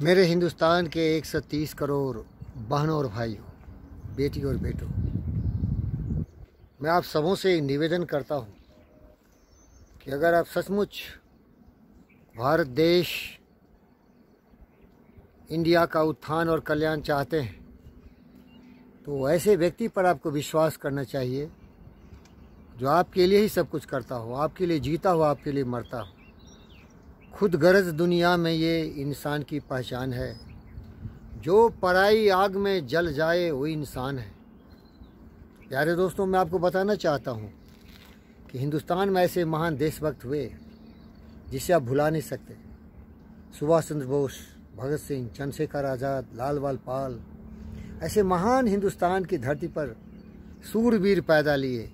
मेरे हिंदुस्तान के 130 करोड़ बहनों और भाइयों बेटी और बेटों मैं आप सबों से निवेदन करता हूँ कि अगर आप सचमुच भारत देश इंडिया का उत्थान और कल्याण चाहते हैं तो ऐसे व्यक्ति पर आपको विश्वास करना चाहिए जो आपके लिए ही सब कुछ करता हो आपके लिए जीता हो आपके लिए मरता हो खुद गरज दुनिया में ये इंसान की पहचान है जो पराई आग में जल जाए वो इंसान है प्यारे दोस्तों मैं आपको बताना चाहता हूँ कि हिंदुस्तान में ऐसे महान देशभक्त हुए जिसे आप भुला नहीं सकते सुभाष चंद्र बोस भगत सिंह चंद्रशेखर आज़ाद लाल वाल पाल ऐसे महान हिंदुस्तान की धरती पर सूरवीर पैदा लिए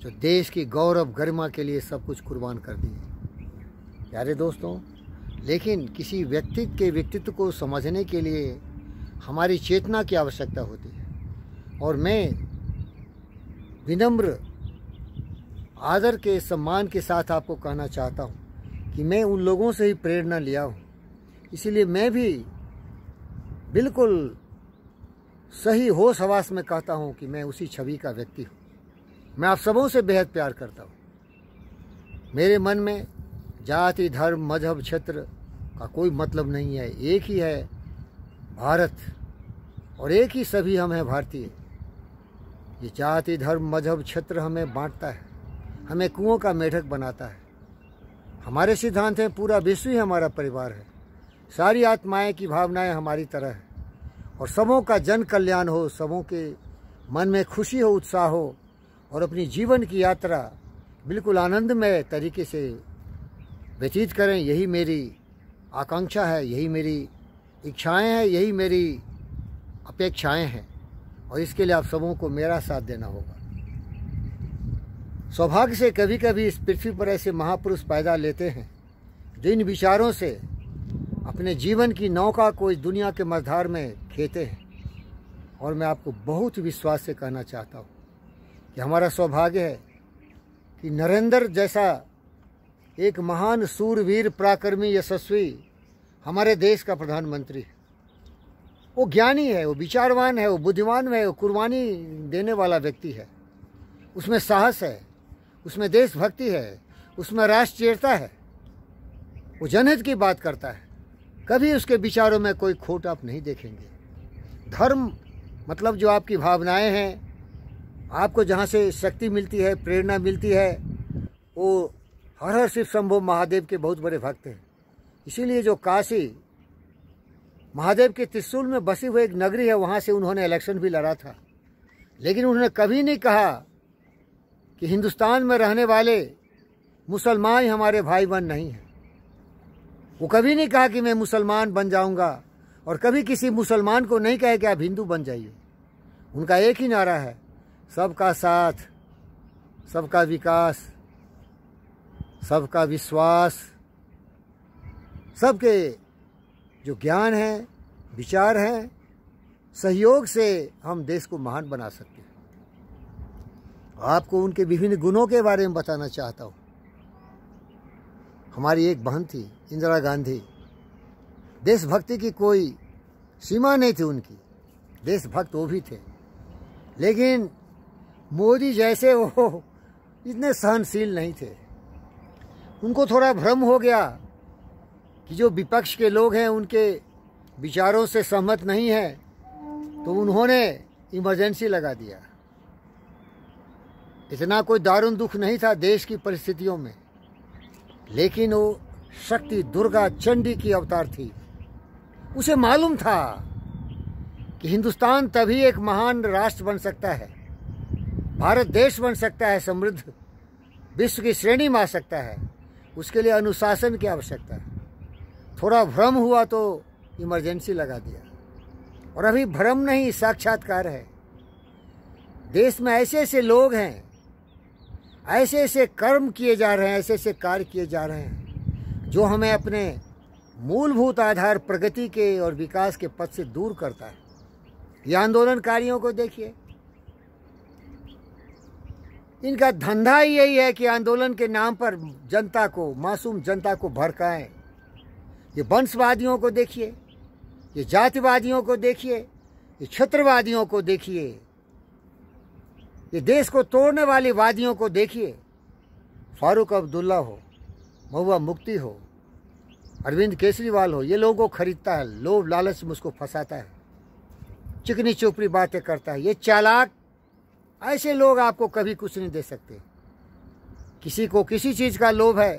जो देश की गौरव गरिमा के लिए सब कुछ कुर्बान कर दिए प्यारे दोस्तों लेकिन किसी व्यक्ति के व्यक्तित्व को समझने के लिए हमारी चेतना की आवश्यकता होती है और मैं विनम्र आदर के सम्मान के साथ आपको कहना चाहता हूँ कि मैं उन लोगों से ही प्रेरणा लिया हूँ इसीलिए मैं भी बिल्कुल सही होश हवास में कहता हूँ कि मैं उसी छवि का व्यक्ति हूँ मैं आप सबों से बेहद प्यार करता हूँ मेरे मन में जाति धर्म मजहब क्षेत्र का कोई मतलब नहीं है एक ही है भारत और एक ही सभी हम हैं भारतीय ये जाति धर्म मजहब क्षेत्र हमें बांटता है हमें कुओं का मेढक बनाता है हमारे सिद्धांत हैं पूरा विश्व ही हमारा परिवार है सारी आत्माएं की भावनाएं हमारी तरह है और सबों का जन कल्याण हो सबों के मन में खुशी हो उत्साह हो और अपनी जीवन की यात्रा बिल्कुल आनंदमय तरीके से व्यतीत करें यही मेरी आकांक्षा है यही मेरी इच्छाएं हैं यही मेरी अपेक्षाएं हैं और इसके लिए आप सबों को मेरा साथ देना होगा सौभाग्य से कभी कभी इस पृथ्वी पर ऐसे महापुरुष पैदा लेते हैं जो इन विचारों से अपने जीवन की नौका को इस दुनिया के मझधार में खेते हैं और मैं आपको बहुत विश्वास से कहना चाहता हूँ कि हमारा सौभाग्य है कि नरेंद्र जैसा एक महान सूरवीर पराक्रमी यशस्वी हमारे देश का प्रधानमंत्री वो ज्ञानी है वो विचारवान है वो बुद्धिमान है वो कुर्बानी देने वाला व्यक्ति है उसमें साहस है उसमें देशभक्ति है उसमें राष्ट्रीयता है वो जनहित की बात करता है कभी उसके विचारों में कोई खोट आप नहीं देखेंगे धर्म मतलब जो आपकी भावनाएं हैं आपको जहाँ से शक्ति मिलती है प्रेरणा मिलती है वो हर हर शिव शंभो महादेव के बहुत बड़े भक्त हैं इसीलिए जो काशी महादेव के त्रिशूल में बसी हुई एक नगरी है वहाँ से उन्होंने इलेक्शन भी लड़ा था लेकिन उन्होंने कभी नहीं कहा कि हिंदुस्तान में रहने वाले मुसलमान हमारे भाई बहन नहीं हैं वो कभी नहीं कहा कि मैं मुसलमान बन जाऊंगा और कभी किसी मुसलमान को नहीं कहे कि आप हिंदू बन जाइए उनका एक ही नारा है सबका साथ सबका विकास सबका विश्वास सबके जो ज्ञान है विचार हैं सहयोग से हम देश को महान बना सकते हैं आपको उनके विभिन्न गुणों के बारे में बताना चाहता हूँ हमारी एक बहन थी इंदिरा गांधी देशभक्ति की कोई सीमा नहीं थी उनकी देशभक्त वो भी थे लेकिन मोदी जैसे वो इतने सहनशील नहीं थे उनको थोड़ा भ्रम हो गया कि जो विपक्ष के लोग हैं उनके विचारों से सहमत नहीं है तो उन्होंने इमरजेंसी लगा दिया इतना कोई दारुण दुख नहीं था देश की परिस्थितियों में लेकिन वो शक्ति दुर्गा चंडी की अवतार थी उसे मालूम था कि हिंदुस्तान तभी एक महान राष्ट्र बन सकता है भारत देश बन सकता है समृद्ध विश्व की श्रेणी में आ सकता है उसके लिए अनुशासन की आवश्यकता है थोड़ा भ्रम हुआ तो इमरजेंसी लगा दिया और अभी भ्रम नहीं साक्षात्कार है देश में ऐसे ऐसे लोग हैं ऐसे ऐसे कर्म किए जा रहे हैं ऐसे ऐसे कार्य किए जा रहे हैं जो हमें अपने मूलभूत आधार प्रगति के और विकास के पथ से दूर करता है यह आंदोलनकारियों को देखिए इनका धंधा ही यही है कि आंदोलन के नाम पर जनता को मासूम जनता को भड़काएं ये वंशवादियों को देखिए ये जातिवादियों को देखिए ये क्षेत्रवादियों को देखिए ये देश को तोड़ने वाली वादियों को देखिए फारूक अब्दुल्ला हो महुआ मुफ्ती हो अरविंद केजरीवाल हो ये लोगों को खरीदता है लोभ लालच में उसको फंसाता है चिकनी चुपड़ी बातें करता है ये चालाक ऐसे लोग आपको कभी कुछ नहीं दे सकते किसी को किसी चीज़ का लोभ है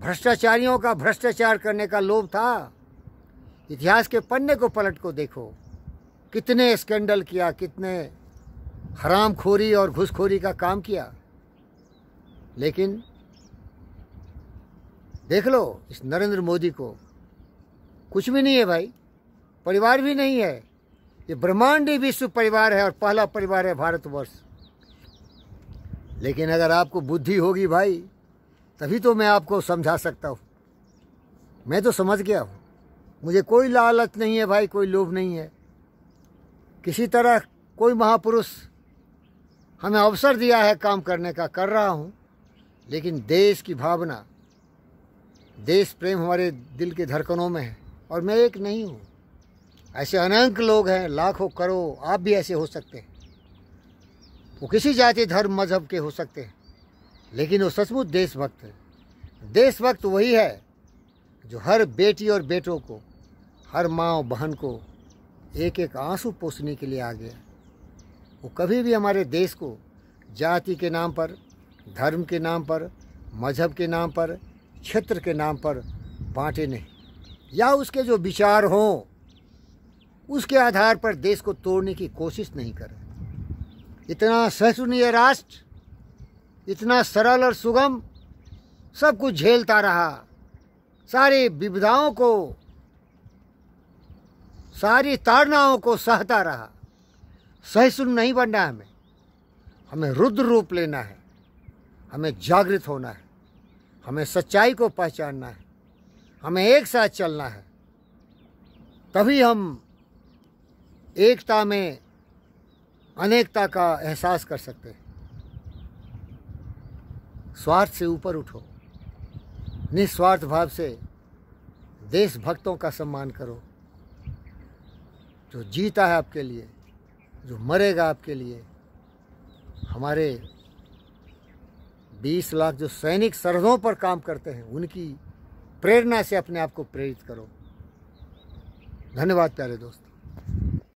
भ्रष्टाचारियों का भ्रष्टाचार करने का लोभ था इतिहास के पन्ने को पलट को देखो कितने स्कैंडल किया कितने हरामखोरी और घुसखोरी का काम किया लेकिन देख लो इस नरेंद्र मोदी को कुछ भी नहीं है भाई परिवार भी नहीं है ये ब्रह्मांडी विश्व परिवार है और पहला परिवार है भारतवर्ष लेकिन अगर आपको बुद्धि होगी भाई तभी तो मैं आपको समझा सकता हूँ मैं तो समझ गया हूँ मुझे कोई लालच नहीं है भाई कोई लोभ नहीं है किसी तरह कोई महापुरुष हमें अवसर दिया है काम करने का कर रहा हूँ लेकिन देश की भावना देश प्रेम हमारे दिल के धड़कनों में है और मैं एक नहीं हूँ ऐसे अनंत लोग हैं लाखों करो आप भी ऐसे हो सकते हैं वो किसी जाति धर्म मजहब के हो सकते हैं लेकिन वो सचमुच देशभक्त है देशभक्त वही है जो हर बेटी और बेटों को हर माँ और बहन को एक एक आंसू पोसने के लिए आ गया वो कभी भी हमारे देश को जाति के नाम पर धर्म के नाम पर मजहब के नाम पर क्षेत्र के नाम पर बांटे नहीं या उसके जो विचार हों उसके आधार पर देश को तोड़ने की कोशिश नहीं कर रहे इतना सहसुनीय राष्ट्र इतना सरल और सुगम सब कुछ झेलता रहा सारी विविधाओं को सारी ताड़नाओं को सहता रहा सहिष्णु नहीं बनना हमें हमें रुद्र रूप लेना है हमें जागृत होना है हमें सच्चाई को पहचानना है हमें एक साथ चलना है तभी हम एकता में अनेकता का एहसास कर सकते हैं स्वार्थ से ऊपर उठो निस्वार्थ भाव से देशभक्तों का सम्मान करो जो जीता है आपके लिए जो मरेगा आपके लिए हमारे 20 लाख जो सैनिक सरहदों पर काम करते हैं उनकी प्रेरणा से अपने आप को प्रेरित करो धन्यवाद प्यारे दोस्त